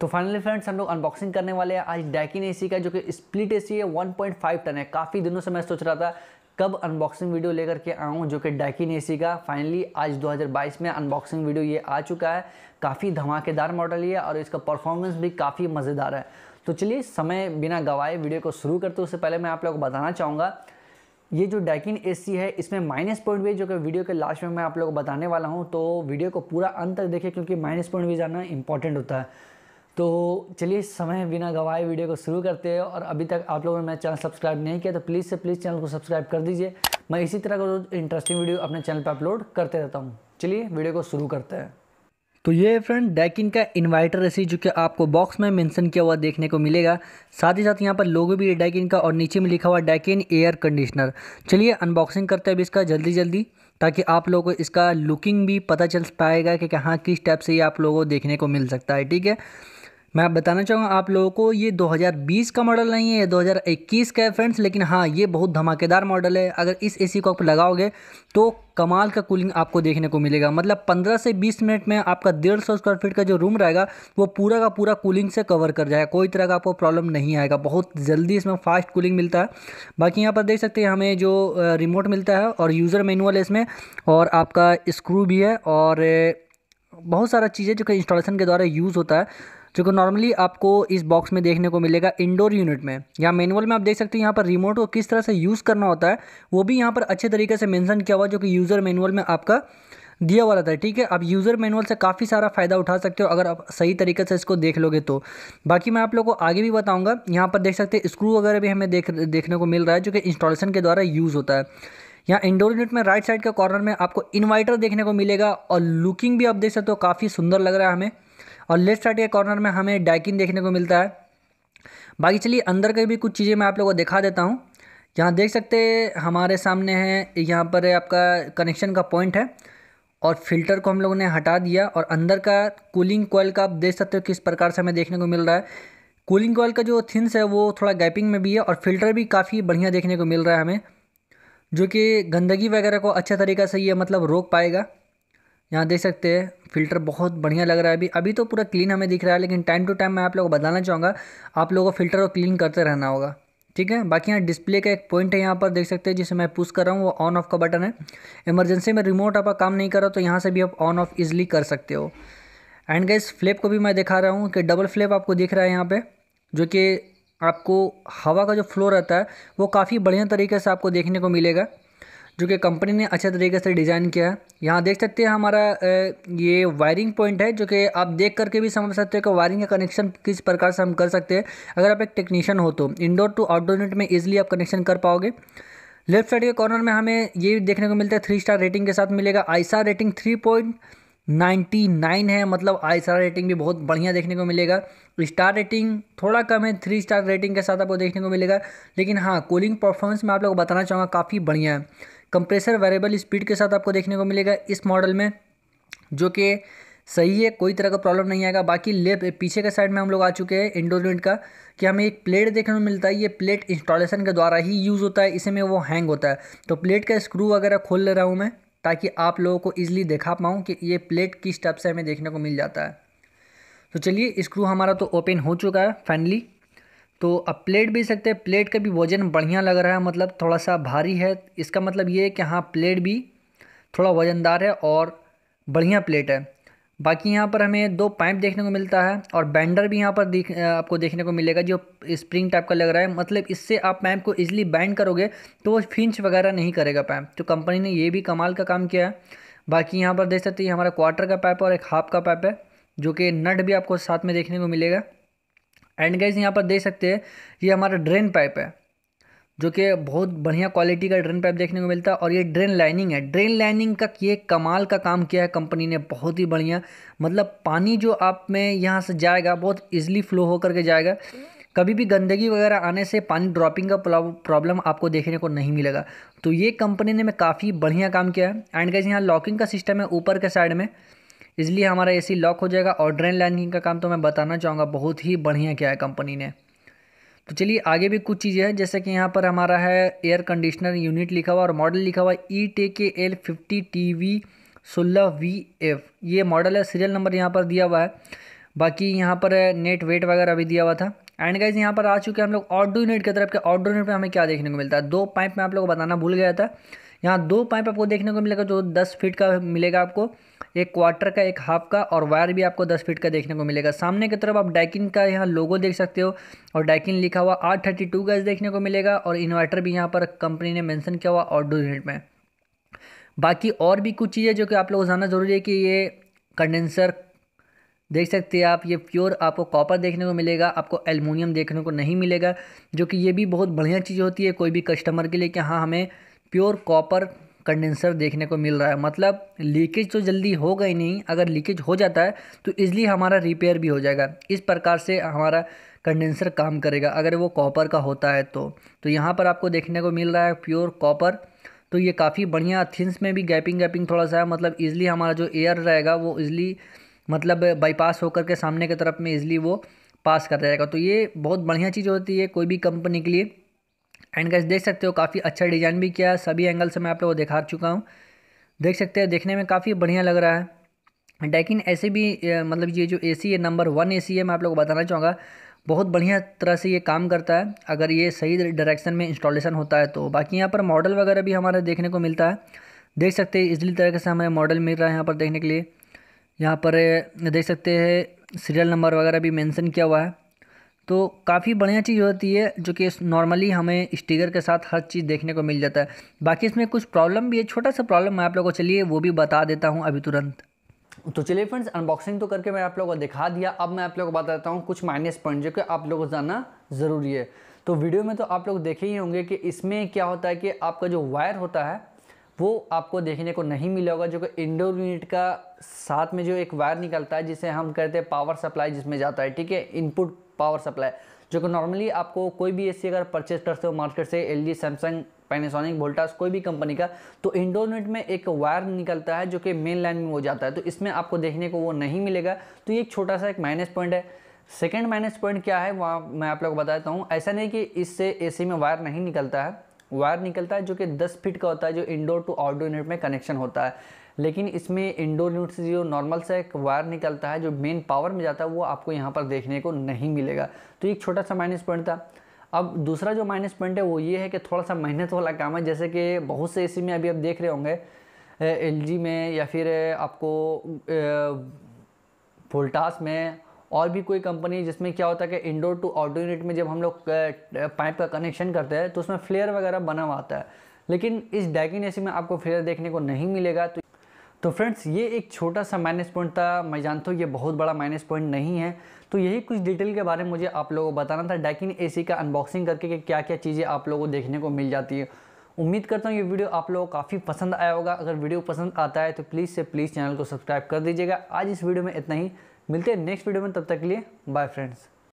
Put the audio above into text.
तो finally friends हम लोग अनबॉक्सिंग करने वाले हैं आज डैकिन एसी का जो कि स्प्लिट एसी है 1.5 टन है काफ़ी दिनों से मैं सोच रहा था कब अनबॉक्सिंग वीडियो लेकर के आऊँ जो कि डैकिन एसी का फाइनली आज 2022 में अनबॉक्सिंग वीडियो ये आ चुका है काफ़ी धमाकेदार मॉडल ये और इसका परफॉर्मेंस भी काफ़ी मज़ेदार है तो चलिए समय बिना गवाए वीडियो को शुरू करते उससे पहले मैं आप लोग को बताना चाहूँगा ये जो डैकिन एसी है इसमें माइनस पॉइंट भी जो कि वीडियो के लास्ट में मैं आप लोग को बताने वाला हूँ तो वीडियो को पूरा अंत तक देखें क्योंकि माइनस पॉइंट भी जाना इंपॉर्टेंट होता है तो चलिए समय बिना गवाए वीडियो को शुरू करते हैं और अभी तक आप लोगों ने मेरा चैनल सब्सक्राइब नहीं किया तो प्लीज़ से प्लीज़ चैनल को सब्सक्राइब कर दीजिए मैं इसी तरह का रोज़ इंटरेस्टिंग वीडियो अपने चैनल पर अपलोड करते रहता हूँ चलिए वीडियो को शुरू करते हैं तो ये फ्रेंड डैकिन का इन्वर्टर ऐसी जो कि आपको बॉक्स में मेंशन किया हुआ देखने को मिलेगा साथ ही साथ यहाँ पर लोगो भी है डैकिन का और नीचे में लिखा हुआ डैकिन एयर कंडीशनर चलिए अनबॉक्सिंग करते हैं अभी इसका जल्दी जल्दी ताकि आप लोगों को इसका लुकिंग भी पता चल पाएगा कि कहाँ किस टाइप से ये आप लोगों को देखने को मिल सकता है ठीक है मैं बताना चाहूँगा आप लोगों को ये 2020 का मॉडल नहीं है ये 2021 का है फ्रेंड्स लेकिन हाँ ये बहुत धमाकेदार मॉडल है अगर इस एसी को आप लगाओगे तो कमाल का कूलिंग आपको देखने को मिलेगा मतलब 15 से 20 मिनट में आपका डेढ़ सौ स्क्वायर फीट का जो रूम रहेगा वो पूरा का पूरा कूलिंग से कवर कर जाएगा कोई तरह का आपको प्रॉब्लम नहीं आएगा बहुत जल्दी इसमें फास्ट कूलिंग मिलता है बाकी यहाँ पर देख सकते हैं हमें जो रिमोट मिलता है और यूज़र मैनुअल है इसमें और आपका स्क्रू भी है और बहुत सारा चीज़ें जो कि इंस्टॉलेशन के द्वारा यूज़ होता है जो कि नॉर्मली आपको इस बॉक्स में देखने को मिलेगा इंडोर यूनिट में यहाँ मैनुअल में आप देख सकते हैं यहाँ पर रिमोट को किस तरह से यूज़ करना होता है वो भी यहाँ पर अच्छे तरीके से मैंसन किया हुआ जो कि यूज़र मैनुअल में आपका दिया हुआ रहता है ठीक है आप यूज़र मैनुअल से काफ़ी सारा फ़ायदा उठा सकते हो अगर आप सही तरीके से इसको देख लोगे तो बाकी मैं आप लोगों को आगे भी बताऊंगा यहाँ पर देख सकते हैं स्क्रू वगैरह भी हमें देख देखने को मिल रहा है जो कि इंस्टॉलेशन के द्वारा यूज़ होता है यहाँ इंडोर यूनिट में राइट साइड के कॉर्नर में आपको इन्वाइटर देखने को मिलेगा और लुकिंग भी आप देख सकते हो काफ़ी सुंदर लग रहा है हमें और लेफ्ट साइड के कॉर्नर में हमें डाइकिन देखने को मिलता है बाकी चलिए अंदर के भी कुछ चीज़ें मैं आप लोगों को दिखा देता हूँ यहाँ देख सकते हमारे सामने है यहाँ पर आपका कनेक्शन का पॉइंट है और फिल्टर को हम लोगों ने हटा दिया और अंदर का कूलिंग कोयल का आप देख सकते हो किस प्रकार से हमें देखने को मिल रहा है कूलिंग कोयल का जो थिंस है वो थोड़ा गैपिंग में भी है और फिल्टर भी काफ़ी बढ़िया देखने को मिल रहा है हमें जो कि गंदगी वगैरह को अच्छा तरीका से ये मतलब रोक पाएगा यहाँ देख सकते हैं फिल्टर बहुत बढ़िया लग रहा है अभी अभी तो पूरा क्लीन हमें दिख रहा है लेकिन टाइम टू टाइम मैं आप लोगों को बताना चाहूँगा आप लोगों को फिल्टर को क्लीन करते रहना होगा ठीक है बाकी यहाँ डिस्प्ले का एक पॉइंट है यहाँ पर देख सकते हैं जिसे मैं पुश कर रहा हूँ वो ऑन ऑफ का बटन है इमरजेंसी में रिमोट आपका काम नहीं कर रहा तो यहाँ से भी आप ऑन ऑफ ईजिली कर सकते हो एंड गैस फ्लिप को भी मैं दिखा रहा हूँ कि डबल फ्लिप आपको दिख रहा है यहाँ पर जो कि आपको हवा का जो फ्लो रहता है वो काफ़ी बढ़िया तरीके से आपको देखने को मिलेगा जो कि कंपनी ने अच्छे तरीके से डिज़ाइन किया है यहाँ देख सकते हैं हमारा ये वायरिंग पॉइंट है जो कि आप देख करके भी समझ सकते हो कि वायरिंग का कनेक्शन किस प्रकार से हम कर सकते हैं अगर आप एक टेक्नीशियन हो तो इंडोर टू आउटडोर यूनिट में ईजिली आप कनेक्शन कर पाओगे लेफ्ट साइड के कॉर्नर में हमें ये देखने को मिलता है थ्री स्टार रेटिंग के साथ मिलेगा ISEER rating three point ninety nine है मतलब आई रेटिंग भी बहुत बढ़िया देखने को मिलेगा स्टार रेटिंग थोड़ा कम है थ्री स्टार रेटिंग के साथ आपको देखने को मिलेगा लेकिन हाँ कूलिंग परफॉर्मेंस मैं आप लोग को बताना चाहूँगा काफ़ी बढ़िया है कंप्रेसर वेरिएबल स्पीड के साथ आपको देखने को मिलेगा इस मॉडल में जो कि सही है कोई तरह का प्रॉब्लम नहीं आएगा बाकी लेफ्ट पीछे के साइड में हम लोग आ चुके हैं इंडोरमेंट का कि हमें एक प्लेट देखने को मिलता है ये प्लेट इंस्टॉलेशन के द्वारा ही यूज़ होता है इसे में वो हैंग होता है तो प्लेट का स्क्रू वगैरह खोल ले रहा हूँ मैं ताकि आप लोगों को ईजिली दिखा पाऊँ कि ये प्लेट किस टाइप से हमें देखने को मिल जाता है तो चलिए स्क्रू हमारा तो ओपन हो चुका है फाइनली तो अब प्लेट भी सकते हैं प्लेट का भी वज़न बढ़िया लग रहा है मतलब थोड़ा सा भारी है इसका मतलब ये है कि हाँ प्लेट भी थोड़ा वज़नदार है और बढ़िया प्लेट है बाकी यहाँ पर हमें दो पाइप देखने को मिलता है और बैंडर भी यहाँ पर देख आपको देखने को मिलेगा जो स्प्रिंग टाइप का लग रहा है मतलब इससे आप पाइप को इजीली बैंड करोगे तो वो फिंच वगैरह नहीं करेगा पाइप तो कंपनी ने ये भी कमाल का काम किया है बाकी यहाँ पर देख सकते हैं हमारा क्वार्टर का पाइप और एक हाफ का पाइप है जो कि नट भी आपको साथ में देखने को मिलेगा एंड गाइज यहाँ पर देख सकते हैं ये हमारा ड्रेन पाइप है जो कि बहुत बढ़िया क्वालिटी का ड्रेन पाइप देखने को मिलता है और ये ड्रेन लाइनिंग है ड्रेन लाइनिंग का ये कमाल का काम किया है कंपनी ने बहुत ही बढ़िया मतलब पानी जो आप में यहाँ से जाएगा बहुत ईजिली फ्लो होकर के जाएगा कभी भी गंदगी वगैरह आने से पानी ड्रॉपिंग का प्रॉब्लम आपको देखने को नहीं मिलेगा तो ये कंपनी ने मैं काफ़ी बढ़िया काम किया है एंड गाइज यहाँ लॉकिंग का सिस्टम है ऊपर के साइड में इसलिए हमारा ए लॉक हो जाएगा और ड्रेन लाइनिंग का काम तो मैं बताना चाहूँगा बहुत ही बढ़िया किया है कंपनी ने तो चलिए आगे भी कुछ चीज़ें हैं जैसे कि यहाँ पर हमारा है एयर कंडीशनर यूनिट लिखा हुआ और मॉडल लिखा हुआ E T K L fifty T V सोलह वी एफ ये मॉडल है सीरियल नंबर यहाँ पर दिया हुआ है बाकी यहाँ पर नेट वेट वगैरह भी दिया हुआ था एंड गाइज यहाँ पर आ चुके हैं हम लोग आउटडोर यूनिट की तरफ के आउटडोर यूनिट पर हमें क्या देखने को मिलता है दो पाइप में आप लोग को बताना भूल गया था यहाँ दो पाइप आपको देखने को मिलेगा जो दस फीट का मिलेगा आपको एक क्वार्टर का एक हाफ का और वायर भी आपको दस फीट का देखने को मिलेगा सामने की तरफ आप डाइकिन का यहाँ लोगो देख सकते हो और डाइकिन लिखा हुआ आठ थर्टी टू गज देखने को मिलेगा और इन्वर्टर भी यहाँ पर कंपनी ने मैंसन किया हुआ आउटडोर यूनिट में बाकी और भी कुछ चीज़ें जो कि आप लोग को जानना जरूरी है कि ये कंडेंसर देख सकते हैं आप ये प्योर आपको कॉपर देखने को मिलेगा आपको एलमिनियम देखने को नहीं मिलेगा जो कि ये भी बहुत बढ़िया चीज़ होती है कोई भी कस्टमर के लिए कि हाँ हमें प्योर कॉपर कंडेंसर देखने को मिल रहा है मतलब लीकेज तो जल्दी होगा ही नहीं अगर लीकेज हो जाता है तो इजली हमारा रिपेयर भी हो जाएगा इस प्रकार से हमारा कंडेंसर काम करेगा अगर वो कॉपर का होता है तो तो यहाँ पर आपको देखने को मिल रहा है प्योर कॉपर तो ये काफ़ी बढ़िया थिंस में भी गैपिंग गैपिंग थोड़ा सा है मतलब ईज़िली हमारा जो एयर रहेगा वो ईज़िली मतलब बाईपास होकर के सामने की तरफ में ईज़िली वो पास कर जाएगा तो ये बहुत बढ़िया चीज़ होती है कोई भी कंपनी के लिए एंड गैस देख सकते हो काफ़ी अच्छा डिज़ाइन भी किया सभी एंगल से मैं आप लोगों को दिखा चुका हूँ देख सकते हो देखने में काफ़ी बढ़िया लग रहा है डैकिन ऐसे भी मतलब ये जो ए सी है नंबर वन ए सी है मैं आप लोगों को बताना चाहूँगा बहुत बढ़िया तरह से ये काम करता है अगर ये सही डायरेक्शन में इंस्टॉलेशन होता है तो बाकी यहाँ पर मॉडल वगैरह भी हमारा देखने को मिलता है देख सकते हैं इजली तरीके से हमें मॉडल मिल रहा है यहाँ पर देखने के लिए यहाँ पर देख सकते हैं सीरियल नंबर वगैरह भी मेंशन किया हुआ है तो काफ़ी बढ़िया चीज़ होती है जो कि नॉर्मली हमें स्टिकर के साथ हर चीज़ देखने को मिल जाता है बाकी इसमें कुछ प्रॉब्लम भी है छोटा सा प्रॉब्लम मैं आप लोगों को चलिए वो भी बता देता हूँ अभी तुरंत तो चलिए फ्रेंड्स अनबॉक्सिंग तो करके मैं आप लोगों को दिखा दिया अब मैं आप लोगों को बता देता हूँ कुछ माइनस पॉइंट जो कि आप लोगों को जानना ज़रूरी है तो वीडियो में तो आप लोग देखे ही होंगे कि इसमें क्या होता है कि आपका जो वायर होता है वो आपको देखने को नहीं मिला होगा जो कि इंडोर यूनिट का साथ में जो एक वायर निकलता है जिसे हम कहते हैं पावर सप्लाई जिसमें जाता है ठीक है इनपुट पावर सप्लाई जो कि नॉर्मली आपको कोई भी एसी अगर परचेज करते हो मार्केट से L G Samsung Panasonic Voltas कोई भी कंपनी का तो इंडोर में एक वायर निकलता है जो कि मेन लाइन में हो जाता है तो इसमें आपको देखने को वो नहीं मिलेगा तो ये एक छोटा सा एक माइनस पॉइंट है सेकेंड माइनस पॉइंट क्या है वहाँ मैं आप लोग को बता देता हूँ ऐसा नहीं कि इससे ए में वायर नहीं निकलता है वायर निकलता है जो कि 10 फीट का होता है जो इंडोर टू आउटडोर यूनिट में कनेक्शन होता है लेकिन इसमें इंडोर यूनिट से जो नॉर्मल सा एक वायर निकलता है जो मेन पावर में जाता है वो आपको यहाँ पर देखने को नहीं मिलेगा तो एक छोटा सा माइनस पॉइंट था अब दूसरा जो माइनस पॉइंट है वो ये है कि थोड़ा सा मेहनत वाला काम है जैसे कि बहुत से इसी में अभी आप देख रहे होंगे एल में या फिर आपको वोल्टास में और भी कोई कंपनी जिसमें क्या होता है कि इंडोर टू आउटडोर यूनिट में जब हम लोग पाइप का कनेक्शन करते हैं तो उसमें फ्लेयर वगैरह बना हुआ आता है लेकिन इस डैकिन ए e में आपको फ्लेयर देखने को नहीं मिलेगा तो तो फ्रेंड्स ये एक छोटा सा माइनस पॉइंट था मैं जानता हूँ ये बहुत बड़ा माइनस पॉइंट नहीं है तो यही कुछ डिटेल के बारे में मुझे आप लोगों को बताना था डैकिन एसी का अनबॉक्सिंग करके कि क्या क्या चीज़ें आप लोगों को देखने को मिल जाती है उम्मीद करता हूँ ये वीडियो आप लोगों को काफ़ी पसंद आया होगा अगर वीडियो पसंद आता है तो प्लीज़ से प्लीज़ चैनल को सब्सक्राइब कर दीजिएगा आज इस वीडियो में इतना ही मिलते हैं नेक्स्ट वीडियो में तब तक के लिए बाय फ्रेंड्स